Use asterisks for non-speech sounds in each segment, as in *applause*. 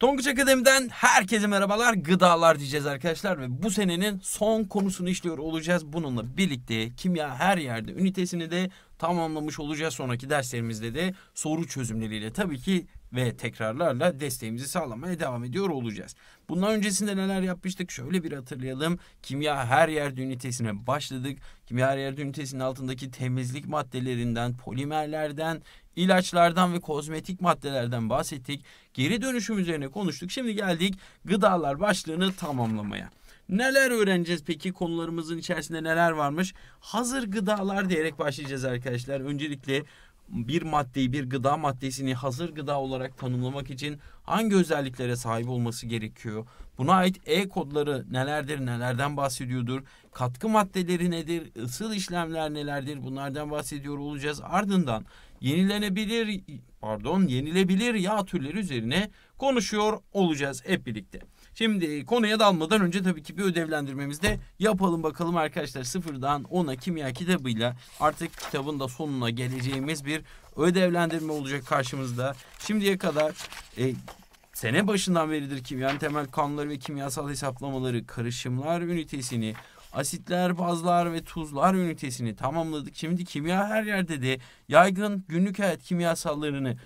Tonguç Akademi'den herkese merhabalar. Gıdalar diyeceğiz arkadaşlar ve bu senenin son konusunu işliyor olacağız. Bununla birlikte kimya her yerde ünitesini de tamamlamış olacağız sonraki derslerimizde de soru çözümleriyle tabii ki ve tekrarlarla desteğimizi sağlamaya devam ediyor olacağız. Bundan öncesinde neler yapmıştık? Şöyle bir hatırlayalım. Kimya her yerde ünitesine başladık. Kimya her yerde ünitesinin altındaki temizlik maddelerinden, polimerlerden ilaçlardan ve kozmetik maddelerden bahsettik. Geri dönüşüm üzerine konuştuk. Şimdi geldik gıdalar başlığını tamamlamaya. Neler öğreneceğiz peki konularımızın içerisinde neler varmış? Hazır gıdalar diyerek başlayacağız arkadaşlar. Öncelikle bir maddeyi bir gıda maddesini hazır gıda olarak tanımlamak için hangi özelliklere sahip olması gerekiyor? Buna ait E kodları nelerdir, nelerden bahsediyordur? Katkı maddeleri nedir? Isıl işlemler nelerdir? Bunlardan bahsediyor olacağız. Ardından yenilenebilir pardon, yenilebilir yağ türleri üzerine konuşuyor olacağız hep birlikte. Şimdi e, konuya dalmadan önce tabii ki bir ödevlendirmemizde yapalım bakalım arkadaşlar. Sıfırdan ona kimya kitabıyla artık kitabın da sonuna geleceğimiz bir ödevlendirme olacak karşımızda. Şimdiye kadar e, sene başından beridir kimyanın temel kanunları ve kimyasal hesaplamaları, karışımlar ünitesini, asitler, bazlar ve tuzlar ünitesini tamamladık. Şimdi kimya her yerde de yaygın günlük hayat kimyasallarını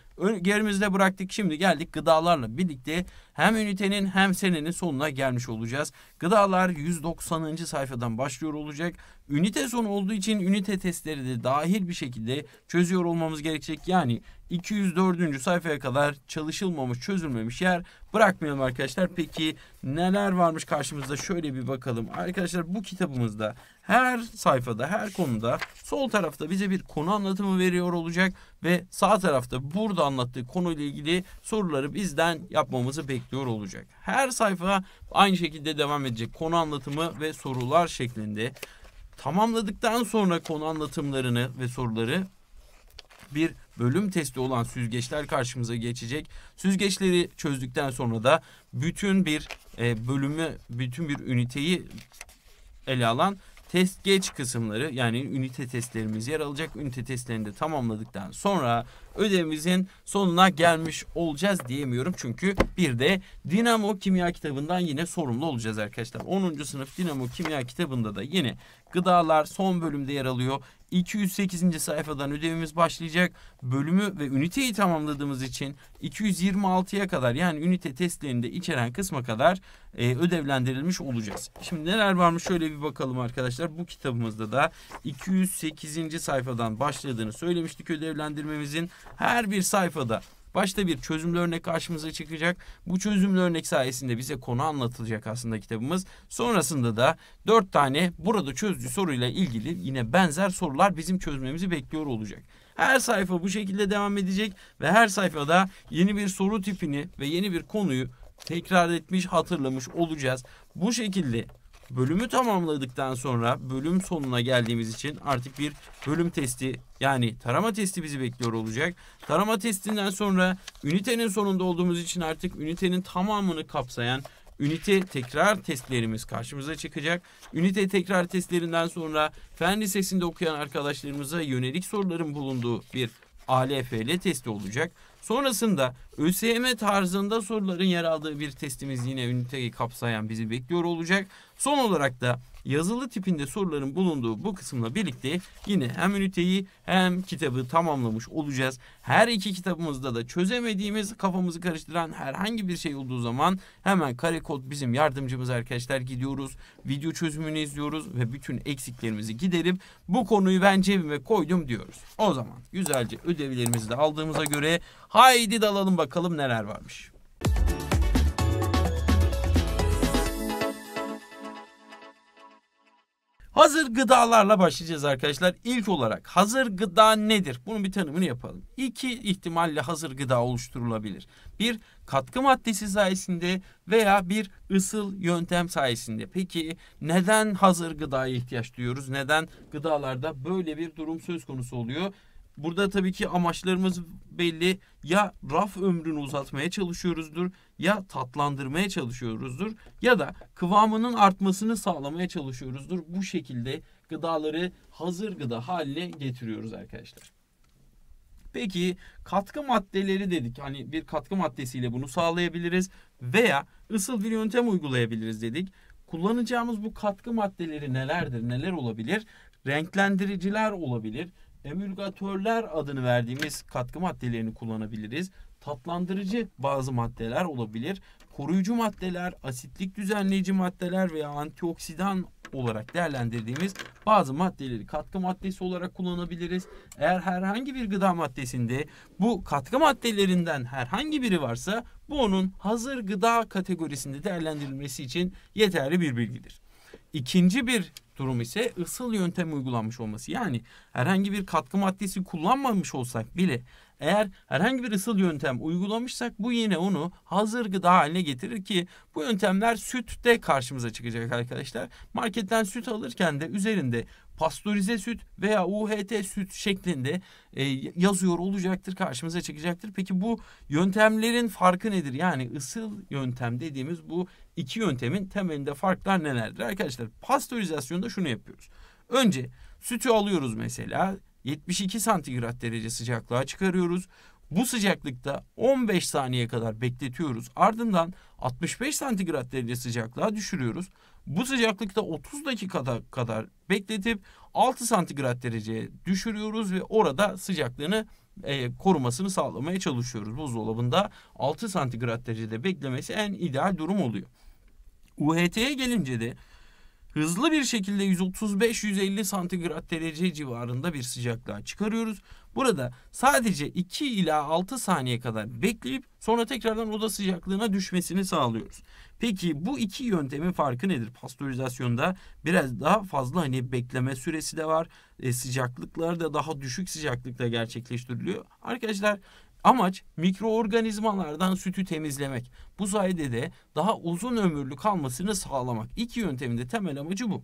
Gerimizde bıraktık şimdi geldik gıdalarla birlikte hem ünitenin hem senenin sonuna gelmiş olacağız. Gıdalar 190. sayfadan başlıyor olacak. Ünite sonu olduğu için ünite testleri de dahil bir şekilde çözüyor olmamız gerekecek. Yani 204. sayfaya kadar çalışılmamış çözülmemiş yer bırakmayalım arkadaşlar. Peki neler varmış karşımızda şöyle bir bakalım. Arkadaşlar bu kitabımızda her sayfada, her konuda sol tarafta bize bir konu anlatımı veriyor olacak ve sağ tarafta burada anlattığı konuyla ilgili soruları bizden yapmamızı bekliyor olacak. Her sayfa aynı şekilde devam edecek konu anlatımı ve sorular şeklinde. Tamamladıktan sonra konu anlatımlarını ve soruları bir bölüm testi olan süzgeçler karşımıza geçecek. Süzgeçleri çözdükten sonra da bütün bir e, bölümü, bütün bir üniteyi ele alan test geç kısımları yani ünite testlerimiz yer alacak. Ünite testlerini de tamamladıktan sonra ödevimizin sonuna gelmiş olacağız diyemiyorum. Çünkü bir de Dinamo Kimya kitabından yine sorumlu olacağız arkadaşlar. 10. sınıf Dinamo Kimya kitabında da yine Gıdalar son bölümde yer alıyor. 208. sayfadan ödevimiz başlayacak. Bölümü ve üniteyi tamamladığımız için 226'ya kadar yani ünite testlerinde içeren kısma kadar e, ödevlendirilmiş olacağız. Şimdi neler varmış şöyle bir bakalım arkadaşlar. Bu kitabımızda da 208. sayfadan başladığını söylemiştik ödevlendirmemizin. Her bir sayfada Başta bir çözümlü örnek karşımıza çıkacak. Bu çözümlü örnek sayesinde bize konu anlatılacak aslında kitabımız. Sonrasında da dört tane burada çözdüğü soruyla ilgili yine benzer sorular bizim çözmemizi bekliyor olacak. Her sayfa bu şekilde devam edecek ve her sayfada yeni bir soru tipini ve yeni bir konuyu tekrar etmiş, hatırlamış olacağız. Bu şekilde bölümü tamamladıktan sonra bölüm sonuna geldiğimiz için artık bir bölüm testi yani tarama testi bizi bekliyor olacak. Tarama testinden sonra ünitenin sonunda olduğumuz için artık ünitenin tamamını kapsayan ünite tekrar testlerimiz karşımıza çıkacak. Ünite tekrar testlerinden sonra fen lisesinde okuyan arkadaşlarımıza yönelik soruların bulunduğu bir ALFL testi olacak. Sonrasında ÖSYM tarzında soruların yer aldığı bir testimiz yine üniteyi kapsayan bizi bekliyor olacak. Son olarak da yazılı tipinde soruların bulunduğu bu kısımla birlikte yine hem üniteyi hem kitabı tamamlamış olacağız. Her iki kitabımızda da çözemediğimiz kafamızı karıştıran herhangi bir şey olduğu zaman hemen kare kod bizim yardımcımız arkadaşlar gidiyoruz. Video çözümünü izliyoruz ve bütün eksiklerimizi giderip bu konuyu ben cebime koydum diyoruz. O zaman güzelce ödevlerimizi de aldığımıza göre haydi dalalım bakalım neler varmış. Hazır gıdalarla başlayacağız arkadaşlar. İlk olarak hazır gıda nedir? Bunun bir tanımını yapalım. İki ihtimalle hazır gıda oluşturulabilir. Bir katkı maddesi sayesinde veya bir ısıl yöntem sayesinde. Peki neden hazır gıdaya ihtiyaç duyuyoruz? Neden gıdalarda böyle bir durum söz konusu oluyor? Burada tabii ki amaçlarımız belli. Ya raf ömrünü uzatmaya çalışıyoruzdur ya tatlandırmaya çalışıyoruzdur ya da kıvamının artmasını sağlamaya çalışıyoruzdur. Bu şekilde gıdaları hazır gıda haline getiriyoruz arkadaşlar. Peki katkı maddeleri dedik. Hani bir katkı maddesiyle bunu sağlayabiliriz veya ısıl bir yöntem uygulayabiliriz dedik. Kullanacağımız bu katkı maddeleri nelerdir? Neler olabilir? Renklendiriciler olabilir. Emülgatörler adını verdiğimiz katkı maddelerini kullanabiliriz tatlandırıcı bazı maddeler olabilir. Koruyucu maddeler, asitlik düzenleyici maddeler veya antioksidan olarak değerlendirdiğimiz bazı maddeleri katkı maddesi olarak kullanabiliriz. Eğer herhangi bir gıda maddesinde bu katkı maddelerinden herhangi biri varsa bu onun hazır gıda kategorisinde değerlendirilmesi için yeterli bir bilgidir. İkinci bir durum ise ısıl yöntem uygulanmış olması. Yani herhangi bir katkı maddesi kullanmamış olsak bile eğer herhangi bir ısıl yöntem uygulamışsak bu yine onu hazır gıda haline getirir ki bu yöntemler sütte karşımıza çıkacak arkadaşlar. Marketten süt alırken de üzerinde pastörize süt veya UHT süt şeklinde e, yazıyor olacaktır karşımıza çıkacaktır. Peki bu yöntemlerin farkı nedir? Yani ısıl yöntem dediğimiz bu iki yöntemin temelinde farklar nelerdir? Arkadaşlar pastörizasyonda şunu yapıyoruz. Önce sütü alıyoruz mesela 72 santigrat derece sıcaklığa çıkarıyoruz. Bu sıcaklıkta 15 saniye kadar bekletiyoruz. Ardından 65 santigrat derece sıcaklığa düşürüyoruz. Bu sıcaklıkta 30 dakikada kadar bekletip 6 santigrat dereceye düşürüyoruz ve orada sıcaklığını e, korumasını sağlamaya çalışıyoruz. Buzdolabında 6 santigrat derecede beklemesi en ideal durum oluyor. UHT'ye gelince de hızlı bir şekilde 135-150 santigrat derece civarında bir sıcaklığa çıkarıyoruz. Burada sadece 2 ila 6 saniye kadar bekleyip sonra tekrardan oda sıcaklığına düşmesini sağlıyoruz. Peki bu iki yöntemin farkı nedir? Pastörizasyonda biraz daha fazla hani bekleme süresi de var. E, sıcaklıklar da daha düşük sıcaklıkta gerçekleştiriliyor. Arkadaşlar Amaç mikroorganizmalardan sütü temizlemek. Bu sayede de daha uzun ömürlü kalmasını sağlamak. İki yöntemin de temel amacı bu.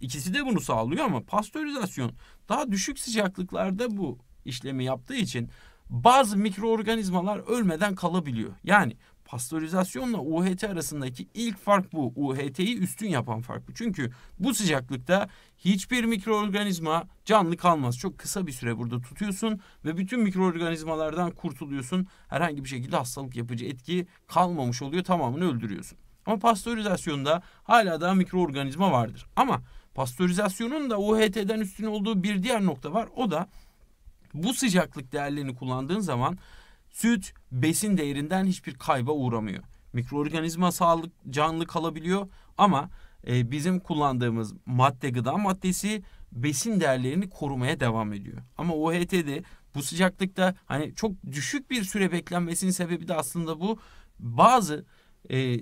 İkisi de bunu sağlıyor ama pastörizasyon daha düşük sıcaklıklarda bu işlemi yaptığı için bazı mikroorganizmalar ölmeden kalabiliyor. Yani pastörizasyonla UHT arasındaki ilk fark bu. UHT'yi üstün yapan fark bu. Çünkü bu sıcaklıkta hiçbir mikroorganizma canlı kalmaz. Çok kısa bir süre burada tutuyorsun ve bütün mikroorganizmalardan kurtuluyorsun. Herhangi bir şekilde hastalık yapıcı etki kalmamış oluyor. Tamamını öldürüyorsun. Ama pastörizasyonda hala daha mikroorganizma vardır. Ama pastörizasyonun da UHT'den üstün olduğu bir diğer nokta var. O da bu sıcaklık değerlerini kullandığın zaman Süt besin değerinden hiçbir kayba uğramıyor. Mikroorganizma sağlık canlı kalabiliyor ama e, bizim kullandığımız madde gıda maddesi besin değerlerini korumaya devam ediyor. Ama OHT'de bu sıcaklıkta hani çok düşük bir süre beklenmesinin sebebi de aslında bu. Bazı e,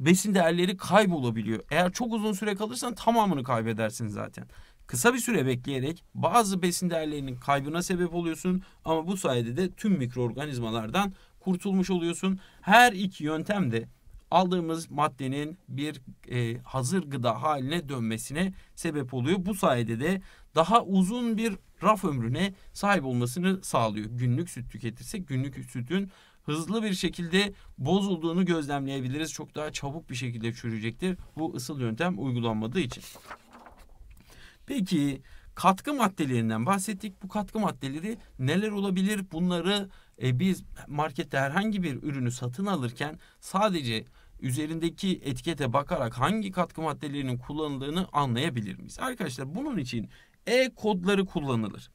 besin değerleri kaybolabiliyor. Eğer çok uzun süre kalırsan tamamını kaybedersin zaten. Kısa bir süre bekleyerek bazı besin değerlerinin kaybına sebep oluyorsun ama bu sayede de tüm mikroorganizmalardan kurtulmuş oluyorsun. Her iki yöntem de aldığımız maddenin bir e, hazır gıda haline dönmesine sebep oluyor. Bu sayede de daha uzun bir raf ömrüne sahip olmasını sağlıyor. Günlük süt tüketirsek günlük sütün hızlı bir şekilde bozulduğunu gözlemleyebiliriz. Çok daha çabuk bir şekilde çürüyecektir. Bu ısıl yöntem uygulanmadığı için. Peki katkı maddelerinden bahsettik. Bu katkı maddeleri neler olabilir? Bunları e, biz markette herhangi bir ürünü satın alırken sadece üzerindeki etikete bakarak hangi katkı maddelerinin kullanıldığını anlayabilir miyiz? Arkadaşlar bunun için E kodları kullanılır.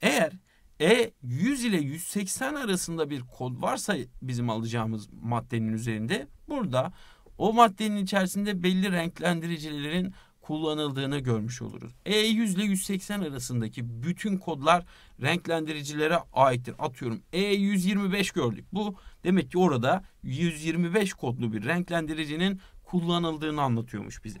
Eğer E 100 ile 180 arasında bir kod varsa bizim alacağımız maddenin üzerinde burada o maddenin içerisinde belli renklendiricilerin kullanıldığını görmüş oluruz. E100 ile 180 arasındaki bütün kodlar renklendiricilere aittir. Atıyorum E125 gördük. Bu demek ki orada 125 kodlu bir renklendiricinin kullanıldığını anlatıyormuş bize.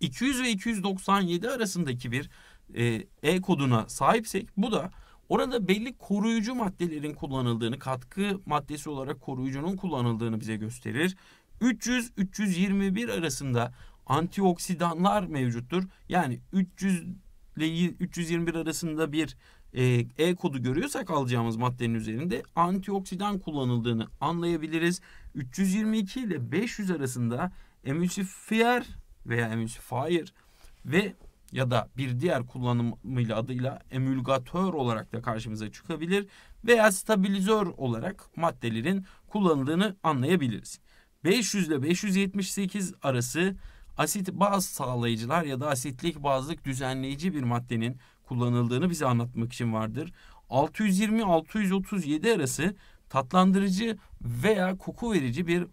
200 ve 297 arasındaki bir e, e koduna sahipsek bu da Orada belli koruyucu maddelerin kullanıldığını, katkı maddesi olarak koruyucunun kullanıldığını bize gösterir. 300-321 arasında antioksidanlar mevcuttur. Yani 300 ile 321 arasında bir e, e kodu görüyorsak alacağımız maddenin üzerinde antioksidan kullanıldığını anlayabiliriz. 322 ile 500 arasında emulsifier veya emulsifier ve ya da bir diğer kullanımıyla adıyla emülgatör olarak da karşımıza çıkabilir veya stabilizör olarak maddelerin kullanıldığını anlayabiliriz. 500 ile 578 arası Asit baz sağlayıcılar ya da asitlik bazlık düzenleyici bir maddenin kullanıldığını bize anlatmak için vardır. 620-637 arası tatlandırıcı veya koku verici bir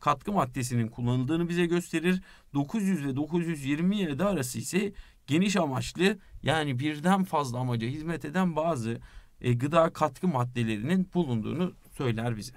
katkı maddesinin kullanıldığını bize gösterir. 900 ve 927 arası ise geniş amaçlı yani birden fazla amaca hizmet eden bazı e, gıda katkı maddelerinin bulunduğunu söyler bize.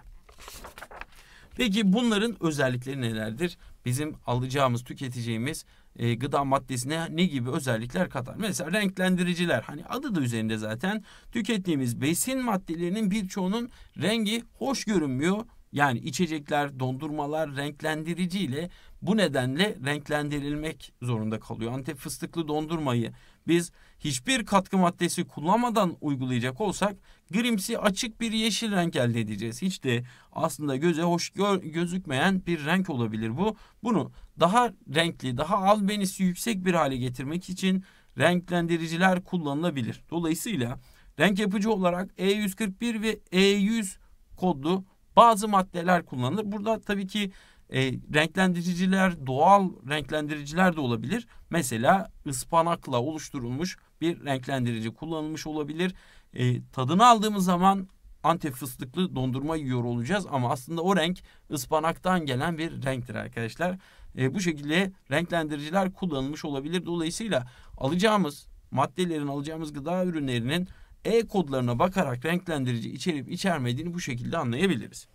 Peki bunların özellikleri nelerdir? Bizim alacağımız, tüketeceğimiz e, gıda maddesine ne gibi özellikler katar? Mesela renklendiriciler hani adı da üzerinde zaten tükettiğimiz besin maddelerinin birçoğunun rengi hoş görünmüyor. Yani içecekler, dondurmalar renklendiriciyle bu nedenle renklendirilmek zorunda kalıyor. Antep fıstıklı dondurmayı biz hiçbir katkı maddesi kullanmadan uygulayacak olsak grimsi açık bir yeşil renk elde edeceğiz. Hiç de aslında göze hoş gözükmeyen bir renk olabilir bu. Bunu daha renkli, daha albenisi yüksek bir hale getirmek için renklendiriciler kullanılabilir. Dolayısıyla renk yapıcı olarak E141 ve E100 kodlu bazı maddeler kullanılır. Burada tabii ki e, renklendiriciler, doğal renklendiriciler de olabilir. Mesela ıspanakla oluşturulmuş bir renklendirici kullanılmış olabilir. E, tadını aldığımız zaman Antep fıstıklı dondurma yiyor olacağız ama aslında o renk ıspanaktan gelen bir renktir arkadaşlar. E, bu şekilde renklendiriciler kullanılmış olabilir. Dolayısıyla alacağımız maddelerin alacağımız gıda ürünlerinin e kodlarına bakarak renklendirici içerip içermediğini bu şekilde anlayabiliriz.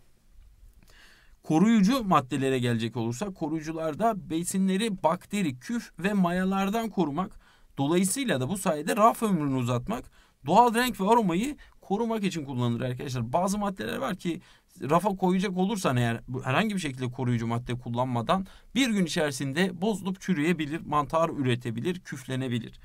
Koruyucu maddelere gelecek olursak koruyucularda besinleri bakteri, küf ve mayalardan korumak dolayısıyla da bu sayede raf ömrünü uzatmak doğal renk ve aromayı korumak için kullanılır arkadaşlar. Bazı maddeler var ki rafa koyacak olursan eğer herhangi bir şekilde koruyucu madde kullanmadan bir gün içerisinde bozulup çürüyebilir, mantar üretebilir, küflenebilir.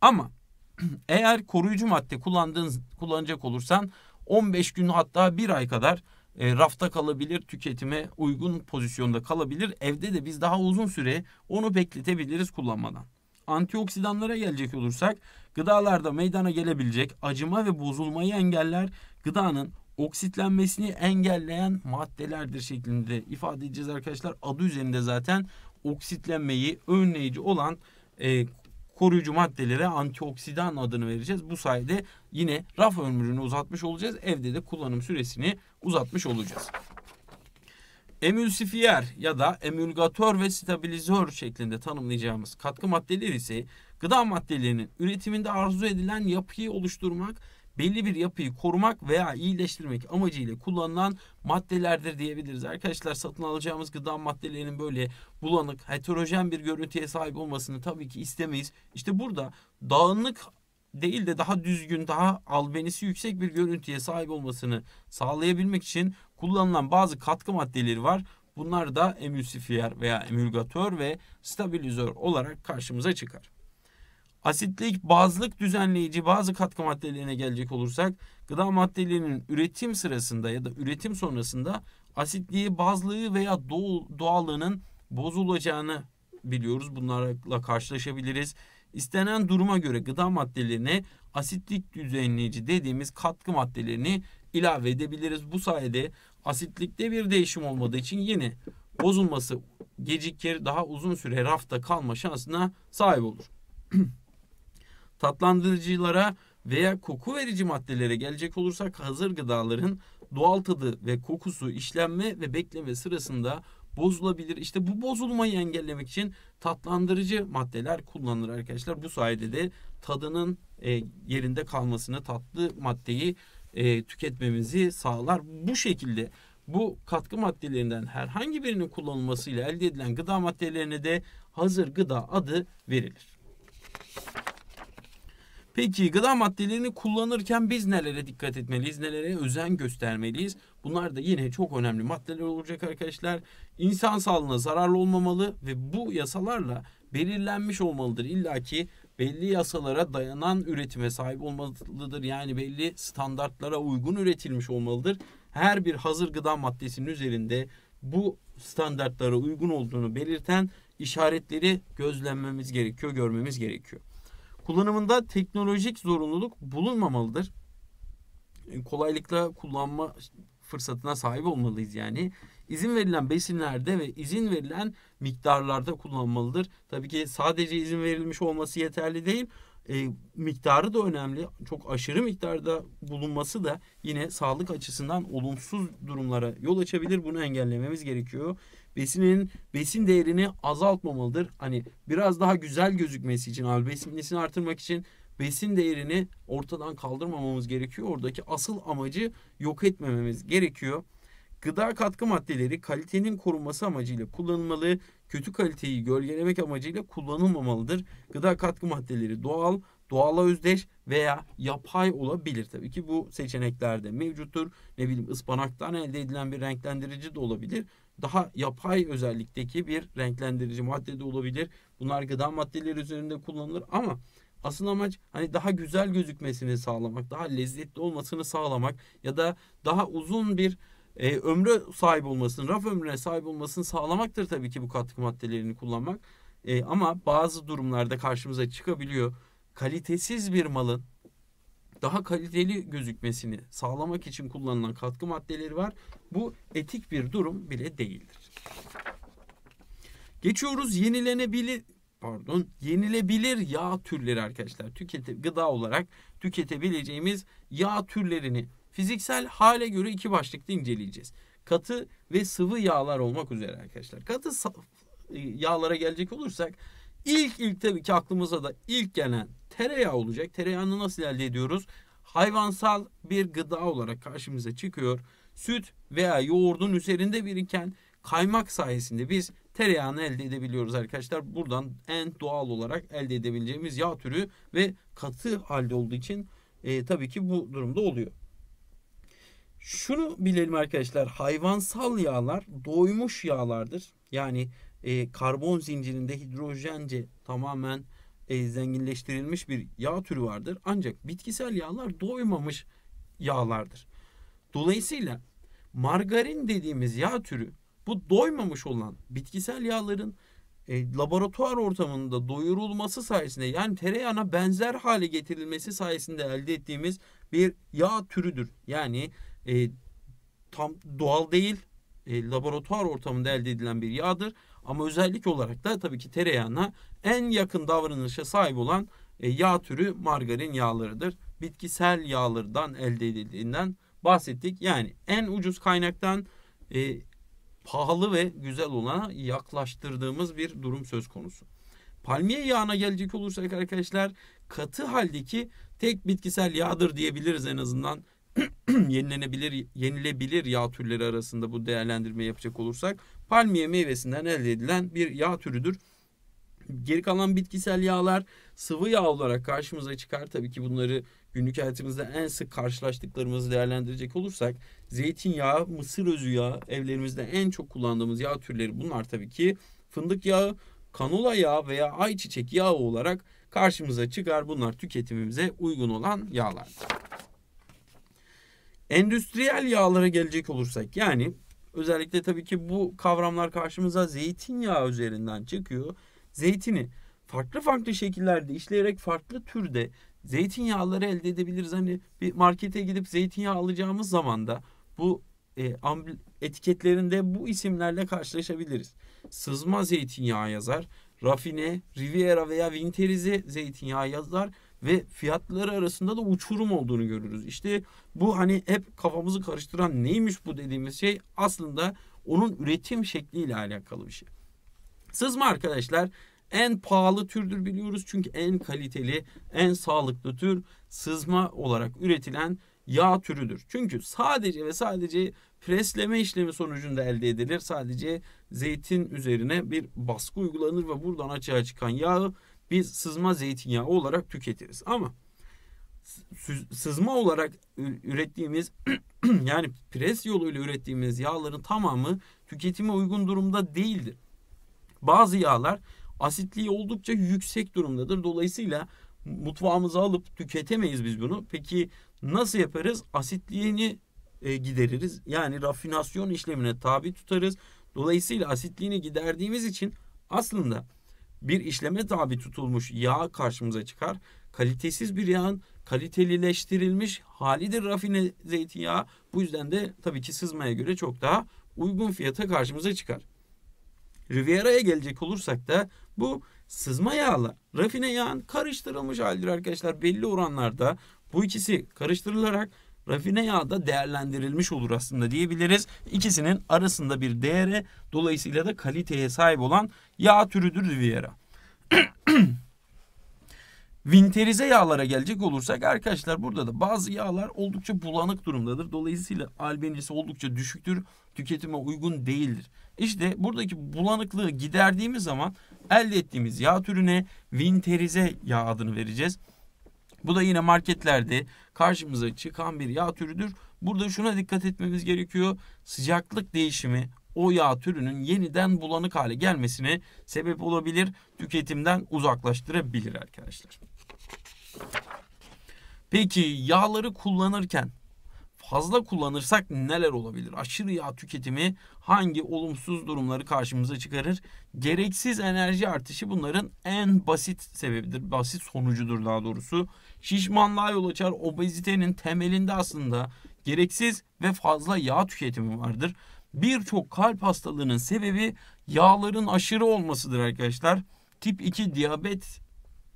Ama *clears throat* Eğer koruyucu madde kullandığın, kullanacak olursan 15 gün hatta bir ay kadar e, rafta kalabilir, tüketime uygun pozisyonda kalabilir. Evde de biz daha uzun süre onu bekletebiliriz kullanmadan. Antioksidanlara gelecek olursak gıdalarda meydana gelebilecek acıma ve bozulmayı engeller gıdanın oksitlenmesini engelleyen maddelerdir şeklinde ifade edeceğiz arkadaşlar. Adı üzerinde zaten oksitlenmeyi önleyici olan e, koruyucu maddelere antioksidan adını vereceğiz. Bu sayede yine raf ömrünü uzatmış olacağız. Evde de kullanım süresini uzatmış olacağız. Emülsifiyer ya da emülgatör ve stabilizör şeklinde tanımlayacağımız katkı maddeleri ise gıda maddelerinin üretiminde arzu edilen yapıyı oluşturmak belli bir yapıyı korumak veya iyileştirmek amacıyla kullanılan maddelerdir diyebiliriz. Arkadaşlar satın alacağımız gıda maddelerinin böyle bulanık, heterojen bir görüntüye sahip olmasını tabii ki istemeyiz. İşte burada dağınık değil de daha düzgün, daha albenisi yüksek bir görüntüye sahip olmasını sağlayabilmek için kullanılan bazı katkı maddeleri var. Bunlar da emülsifiyer veya emülgatör ve stabilizör olarak karşımıza çıkar. Asitlik, bazlık düzenleyici bazı katkı maddelerine gelecek olursak gıda maddelerinin üretim sırasında ya da üretim sonrasında asitliği, bazlığı veya doğallığının bozulacağını biliyoruz. Bunlarla karşılaşabiliriz. İstenen duruma göre gıda maddelerine asitlik düzenleyici dediğimiz katkı maddelerini ilave edebiliriz. Bu sayede asitlikte bir değişim olmadığı için yine bozulması gecikir, daha uzun süre rafta kalma şansına sahip olur. *clears throat* Tatlandırıcılara veya koku verici maddelere gelecek olursak hazır gıdaların doğal tadı ve kokusu işlenme ve bekleme sırasında bozulabilir. İşte bu bozulmayı engellemek için tatlandırıcı maddeler kullanılır arkadaşlar. Bu sayede de tadının e, yerinde kalmasını, tatlı maddeyi e, tüketmemizi sağlar. Bu şekilde bu katkı maddelerinden herhangi birinin kullanılmasıyla elde edilen gıda maddelerine de hazır gıda adı verilir. Peki gıda maddelerini kullanırken biz nelere dikkat etmeliyiz, nelere özen göstermeliyiz? Bunlar da yine çok önemli maddeler olacak arkadaşlar. İnsan sağlığına zararlı olmamalı ve bu yasalarla belirlenmiş olmalıdır. İlla ki belli yasalara dayanan üretime sahip olmalıdır. Yani belli standartlara uygun üretilmiş olmalıdır. Her bir hazır gıda maddesinin üzerinde bu standartlara uygun olduğunu belirten işaretleri gözlemlememiz gerekiyor, görmemiz gerekiyor. Kullanımında teknolojik zorunluluk bulunmamalıdır. E, kolaylıkla kullanma fırsatına sahip olmalıyız yani. İzin verilen besinlerde ve izin verilen miktarlarda kullanmalıdır. Tabii ki sadece izin verilmiş olması yeterli değil. E, miktarı da önemli. Çok aşırı miktarda bulunması da yine sağlık açısından olumsuz durumlara yol açabilir. Bunu engellememiz gerekiyor. Besinin besin değerini azaltmamalıdır. Hani biraz daha güzel gözükmesi için abi besinlisini artırmak için besin değerini ortadan kaldırmamamız gerekiyor. Oradaki asıl amacı yok etmememiz gerekiyor. Gıda katkı maddeleri kalitenin korunması amacıyla kullanılmalı, kötü kaliteyi gölgelemek amacıyla kullanılmamalıdır. Gıda katkı maddeleri doğal, doğala özdeş veya yapay olabilir. Tabii ki bu seçeneklerde mevcuttur. Ne bileyim ıspanaktan elde edilen bir renklendirici de olabilir. Daha yapay özellikteki bir renklendirici madde de olabilir. Bunlar gıda maddeleri üzerinde kullanılır ama Asıl amaç hani daha güzel gözükmesini sağlamak, daha lezzetli olmasını sağlamak ya da daha uzun bir e, ömrü sahip olmasını, raf ömrüne sahip olmasını sağlamaktır tabii ki bu katkı maddelerini kullanmak. E, ama bazı durumlarda karşımıza çıkabiliyor kalitesiz bir malın daha kaliteli gözükmesini sağlamak için kullanılan katkı maddeleri var. Bu etik bir durum bile değildir. Geçiyoruz yenilenebilir pardon yenilebilir yağ türleri arkadaşlar. Tükete, gıda olarak tüketebileceğimiz yağ türlerini fiziksel hale göre iki başlıkta inceleyeceğiz. Katı ve sıvı yağlar olmak üzere arkadaşlar. Katı e, yağlara gelecek olursak ilk ilk tabii ki aklımıza da ilk gelen Tereyağı olacak. Tereyağını nasıl elde ediyoruz? Hayvansal bir gıda olarak karşımıza çıkıyor. Süt veya yoğurdun üzerinde biriken kaymak sayesinde biz tereyağını elde edebiliyoruz arkadaşlar. Buradan en doğal olarak elde edebileceğimiz yağ türü ve katı halde olduğu için e, tabii ki bu durumda oluyor. Şunu bilelim arkadaşlar hayvansal yağlar doymuş yağlardır. Yani e, karbon zincirinde hidrojence tamamen e, zenginleştirilmiş bir yağ türü vardır. Ancak bitkisel yağlar doymamış yağlardır. Dolayısıyla margarin dediğimiz yağ türü bu doymamış olan bitkisel yağların e, laboratuvar ortamında doyurulması sayesinde yani tereyağına benzer hale getirilmesi sayesinde elde ettiğimiz bir yağ türüdür. Yani e, tam doğal değil e, laboratuvar ortamında elde edilen bir yağdır. Ama özellik olarak da tabii ki tereyağına en yakın davranışa sahip olan e, yağ türü margarin yağlarıdır. Bitkisel yağlardan elde edildiğinden bahsettik. Yani en ucuz kaynaktan e, pahalı ve güzel olana yaklaştırdığımız bir durum söz konusu. Palmiye yağına gelecek olursak arkadaşlar katı haldeki tek bitkisel yağdır diyebiliriz en azından *clears throat* yenilenebilir, yenilebilir yağ türleri arasında bu değerlendirme yapacak olursak palmiye meyvesinden elde edilen bir yağ türüdür. Geri kalan bitkisel yağlar sıvı yağ olarak karşımıza çıkar. Tabii ki bunları günlük hayatımızda en sık karşılaştıklarımızı değerlendirecek olursak zeytinyağı, mısır özü yağı evlerimizde en çok kullandığımız yağ türleri bunlar tabii ki. Fındık yağı, kanola yağı veya ayçiçek yağı olarak karşımıza çıkar. Bunlar tüketimimize uygun olan yağlardır. Endüstriyel yağlara gelecek olursak yani özellikle tabii ki bu kavramlar karşımıza zeytinyağı üzerinden çıkıyor. Zeytini farklı farklı şekillerde işleyerek farklı türde zeytinyağları elde edebiliriz. Hani bir markete gidip zeytinyağı alacağımız zaman da bu e, etiketlerinde bu isimlerle karşılaşabiliriz. Sızma zeytinyağı yazar, rafine, riviera veya vinterize zeytinyağı yazar ve fiyatları arasında da uçurum olduğunu görürüz. İşte bu hani hep kafamızı karıştıran neymiş bu dediğimiz şey aslında onun üretim şekliyle alakalı bir şey. Sızma arkadaşlar en pahalı türdür biliyoruz çünkü en kaliteli, en sağlıklı tür sızma olarak üretilen yağ türüdür. Çünkü sadece ve sadece presleme işlemi sonucunda elde edilir. Sadece zeytin üzerine bir baskı uygulanır ve buradan açığa çıkan yağı bir sızma zeytinyağı olarak tüketiriz. Ama sızma olarak ürettiğimiz *clears throat* yani pres yoluyla ürettiğimiz yağların tamamı tüketime uygun durumda değildir. Bazı yağlar asitliği oldukça yüksek durumdadır. Dolayısıyla mutfağımıza alıp tüketemeyiz biz bunu. Peki nasıl yaparız? Asitliğini e, gideririz. Yani rafinasyon işlemine tabi tutarız. Dolayısıyla asitliğini giderdiğimiz için aslında bir işleme tabi tutulmuş yağ karşımıza çıkar. Kalitesiz bir yağın kalitelileştirilmiş halidir rafine zeytinyağı. Bu yüzden de tabii ki sızmaya göre çok daha uygun fiyata karşımıza çıkar. Riviera'ya gelecek olursak da bu sızma yağla rafine yağın karıştırılmış halidir arkadaşlar. Belli oranlarda bu ikisi karıştırılarak rafine yağ da değerlendirilmiş olur aslında diyebiliriz. İkisinin arasında bir değere dolayısıyla da kaliteye sahip olan yağ türüdür Riviera. *clears throat* Vinterize yağlara gelecek olursak arkadaşlar burada da bazı yağlar oldukça bulanık durumdadır. Dolayısıyla albenisi oldukça düşüktür. Tüketime uygun değildir. İşte buradaki bulanıklığı giderdiğimiz zaman elde ettiğimiz yağ türüne vinterize yağ adını vereceğiz. Bu da yine marketlerde karşımıza çıkan bir yağ türüdür. Burada şuna dikkat etmemiz gerekiyor. Sıcaklık değişimi o yağ türünün yeniden bulanık hale gelmesine sebep olabilir. Tüketimden uzaklaştırabilir arkadaşlar. Peki yağları kullanırken fazla kullanırsak neler olabilir? Aşırı yağ tüketimi hangi olumsuz durumları karşımıza çıkarır? Gereksiz enerji artışı bunların en basit sebebidir. Basit sonucudur daha doğrusu. Şişmanlığa yol açar. Obezitenin temelinde aslında gereksiz ve fazla yağ tüketimi vardır. Birçok kalp hastalığının sebebi yağların aşırı olmasıdır arkadaşlar. Tip 2 diyabet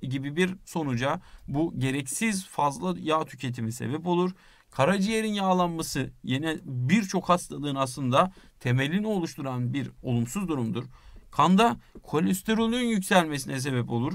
gibi bir sonuca bu gereksiz fazla yağ tüketimi sebep olur Karaciğerin yağlanması yine birçok hastalığın aslında temelini oluşturan bir olumsuz durumdur. Kanda kolesterolün yükselmesine sebep olur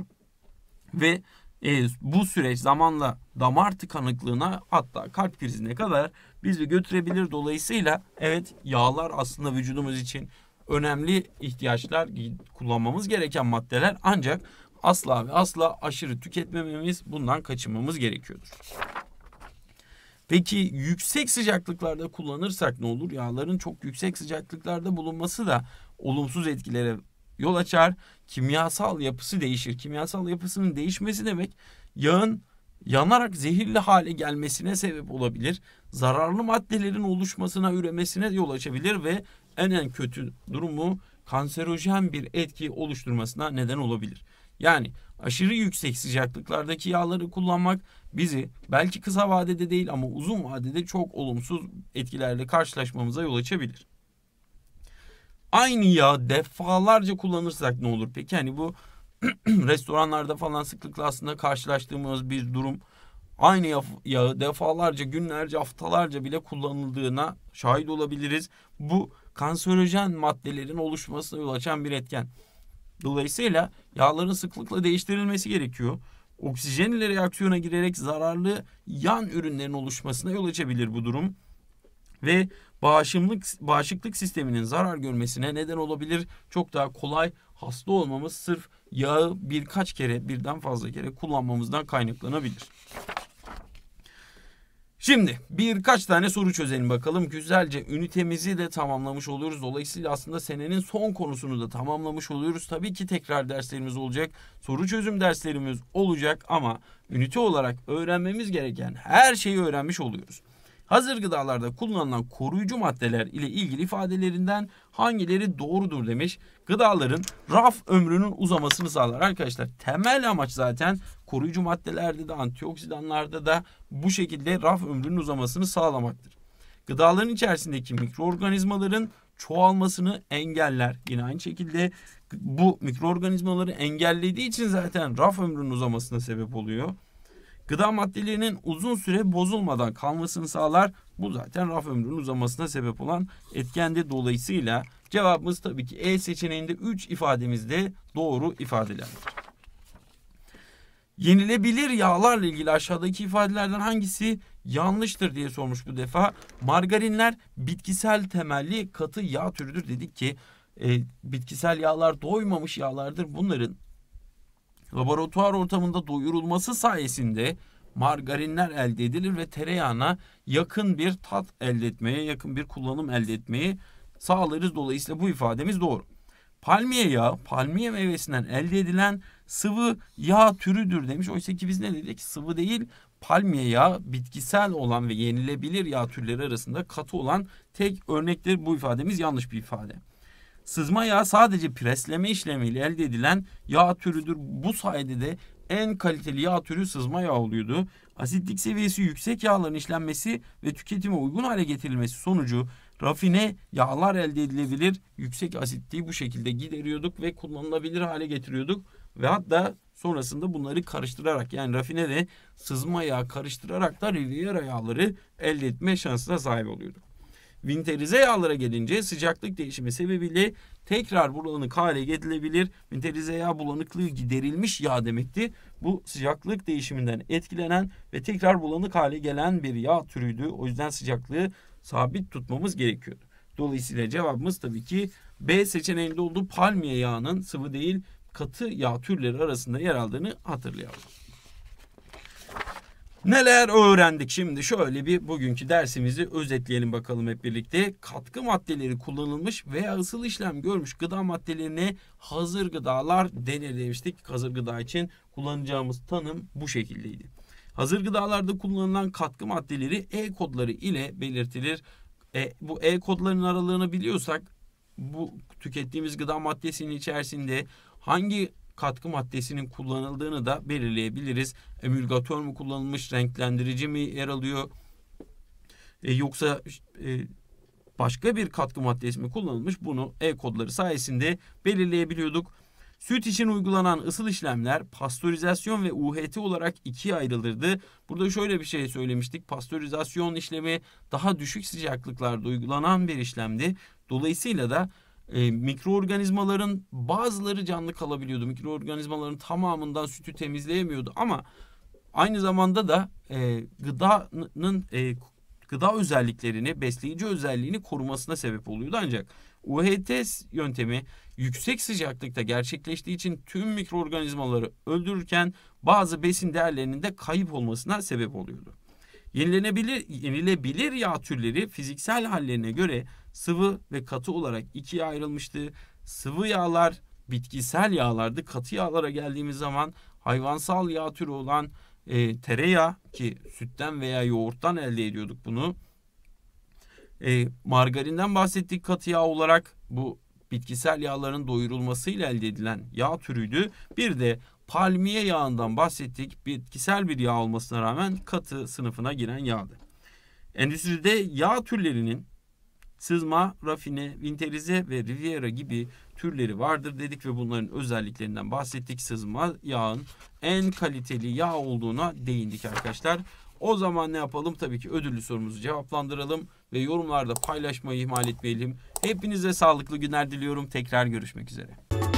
ve e, bu süreç zamanla damar tıkanıklığına hatta kalp krizine kadar bizi götürebilir. Dolayısıyla evet yağlar aslında vücudumuz için önemli ihtiyaçlar kullanmamız gereken maddeler ancak asla ve asla aşırı tüketmememiz bundan kaçınmamız gerekiyordur. Peki yüksek sıcaklıklarda kullanırsak ne olur? Yağların çok yüksek sıcaklıklarda bulunması da olumsuz etkilere yol açar. Kimyasal yapısı değişir. Kimyasal yapısının değişmesi demek yağın yanarak zehirli hale gelmesine sebep olabilir. Zararlı maddelerin oluşmasına, üremesine yol açabilir ve en en kötü durumu kanserojen bir etki oluşturmasına neden olabilir. Yani aşırı yüksek sıcaklıklardaki yağları kullanmak bizi belki kısa vadede değil ama uzun vadede çok olumsuz etkilerle karşılaşmamıza yol açabilir. Aynı yağ defalarca kullanırsak ne olur peki? Hani bu *clears throat* restoranlarda falan sıklıkla aslında karşılaştığımız bir durum. Aynı yağı defalarca, günlerce, haftalarca bile kullanıldığına şahit olabiliriz. Bu kanserojen maddelerin oluşmasına yol açan bir etken. Dolayısıyla yağların sıklıkla değiştirilmesi gerekiyor. Oksijen ile reaksiyona girerek zararlı yan ürünlerin oluşmasına yol açabilir bu durum ve bağışıklık bağışıklık sisteminin zarar görmesine neden olabilir. Çok daha kolay hasta olmamız sırf yağı birkaç kere birden fazla kere kullanmamızdan kaynaklanabilir. Şimdi birkaç tane soru çözelim bakalım. Güzelce ünitemizi de tamamlamış oluyoruz. Dolayısıyla aslında senenin son konusunu da tamamlamış oluyoruz. Tabii ki tekrar derslerimiz olacak. Soru çözüm derslerimiz olacak ama ünite olarak öğrenmemiz gereken her şeyi öğrenmiş oluyoruz hazır gıdalarda kullanılan koruyucu maddeler ile ilgili ifadelerinden hangileri doğrudur demiş. Gıdaların raf ömrünün uzamasını sağlar. Arkadaşlar temel amaç zaten koruyucu maddelerde de antioksidanlarda da bu şekilde raf ömrünün uzamasını sağlamaktır. Gıdaların içerisindeki mikroorganizmaların çoğalmasını engeller. Yine aynı şekilde bu mikroorganizmaları engellediği için zaten raf ömrünün uzamasına sebep oluyor. Gıda maddelerinin uzun süre bozulmadan kalmasını sağlar. Bu zaten raf ömrünün uzamasına sebep olan etkendi. Dolayısıyla cevabımız tabii ki E seçeneğinde 3 ifademizde doğru ifadelerdir. Yenilebilir yağlarla ilgili aşağıdaki ifadelerden hangisi yanlıştır diye sormuş bu defa. Margarinler bitkisel temelli katı yağ türüdür dedik ki e, bitkisel yağlar doymamış yağlardır. Bunların laboratuvar ortamında doyurulması sayesinde margarinler elde edilir ve tereyağına yakın bir tat elde etmeye, yakın bir kullanım elde etmeyi sağlarız. Dolayısıyla bu ifademiz doğru. Palmiye yağı, palmiye meyvesinden elde edilen sıvı yağ türüdür demiş. Oysa ki biz ne dedik? Sıvı değil, palmiye yağı bitkisel olan ve yenilebilir yağ türleri arasında katı olan tek örnektir. Bu ifademiz yanlış bir ifade. Sızma yağ sadece presleme işlemiyle elde edilen yağ türüdür. Bu sayede de en kaliteli yağ türü sızma yağ oluyordu. Asitlik seviyesi yüksek yağların işlenmesi ve tüketime uygun hale getirilmesi sonucu rafine yağlar elde edilebilir. Yüksek asitliği bu şekilde gideriyorduk ve kullanılabilir hale getiriyorduk. Ve hatta sonrasında bunları karıştırarak yani rafine de sızma yağ karıştırarak da Riviera yağları elde etme şansına sahip oluyorduk. Winterize yağlara gelince sıcaklık değişimi sebebiyle tekrar bulanık hale getirilebilir. Winterize yağ bulanıklığı giderilmiş yağ demekti. Bu sıcaklık değişiminden etkilenen ve tekrar bulanık hale gelen bir yağ türüydü. O yüzden sıcaklığı sabit tutmamız gerekiyordu. Dolayısıyla cevabımız tabii ki B seçeneğinde olduğu palmiye yağının sıvı değil katı yağ türleri arasında yer aldığını hatırlayalım. Neler öğrendik şimdi şöyle bir bugünkü dersimizi özetleyelim bakalım hep birlikte. Katkı maddeleri kullanılmış veya ısıl işlem görmüş gıda maddelerine hazır gıdalar denir demiştik. Hazır gıda için kullanacağımız tanım bu şekildeydi. Hazır gıdalarda kullanılan katkı maddeleri E kodları ile belirtilir. E, bu E kodlarının aralığını biliyorsak bu tükettiğimiz gıda maddesinin içerisinde hangi katkı maddesinin kullanıldığını da belirleyebiliriz. Emülgatör mü kullanılmış, renklendirici mi yer alıyor e, yoksa e, başka bir katkı maddesi mi kullanılmış bunu e-kodları sayesinde belirleyebiliyorduk. Süt için uygulanan ısıl işlemler pastörizasyon ve UHT olarak ikiye ayrılırdı. Burada şöyle bir şey söylemiştik. Pastörizasyon işlemi daha düşük sıcaklıklarda uygulanan bir işlemdi. Dolayısıyla da e, mikroorganizmaların bazıları canlı kalabiliyordu. Mikroorganizmaların tamamından sütü temizleyemiyordu ama aynı zamanda da e, gıdanın e, gıda özelliklerini, besleyici özelliğini korumasına sebep oluyordu. Ancak UHT yöntemi yüksek sıcaklıkta gerçekleştiği için tüm mikroorganizmaları öldürürken bazı besin değerlerinin de kayıp olmasına sebep oluyordu. Yenilenebilir, yenilebilir yağ türleri fiziksel hallerine göre sıvı ve katı olarak ikiye ayrılmıştı. Sıvı yağlar bitkisel yağlardı. Katı yağlara geldiğimiz zaman hayvansal yağ türü olan e, tereyağı ki sütten veya yoğurttan elde ediyorduk bunu. E, margarinden bahsettik katı yağ olarak bu bitkisel yağların doyurulmasıyla elde edilen yağ türüydü. Bir de palmiye yağından bahsettik. Bitkisel bir yağ olmasına rağmen katı sınıfına giren yağdı. Endüstride yağ türlerinin Sızma, rafine, vinterize ve riviera gibi türleri vardır dedik ve bunların özelliklerinden bahsettik. Sızma yağın en kaliteli yağ olduğuna değindik arkadaşlar. O zaman ne yapalım? Tabii ki ödüllü sorumuzu cevaplandıralım ve yorumlarda paylaşmayı ihmal etmeyelim. Hepinize sağlıklı günler diliyorum. Tekrar görüşmek üzere.